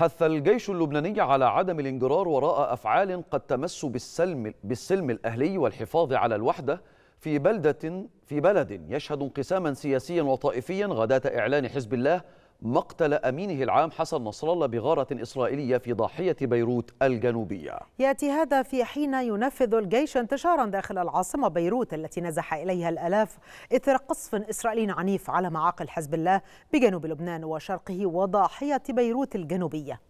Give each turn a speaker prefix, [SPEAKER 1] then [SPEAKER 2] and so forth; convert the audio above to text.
[SPEAKER 1] حث الجيش اللبناني على عدم الانجرار وراء أفعال قد تمس بالسلم, بالسلم الأهلي والحفاظ على الوحدة في بلدة في بلد يشهد انقساما سياسيا وطائفيا غداة إعلان حزب الله مقتل أمينه العام حسن نصر الله بغارة إسرائيلية في ضاحية بيروت الجنوبية
[SPEAKER 2] يأتي هذا في حين ينفذ الجيش انتشارا داخل العاصمة بيروت التي نزح إليها الألاف إثر قصف إسرائيلي عنيف على معاقل حزب الله بجنوب لبنان وشرقه وضاحية بيروت الجنوبية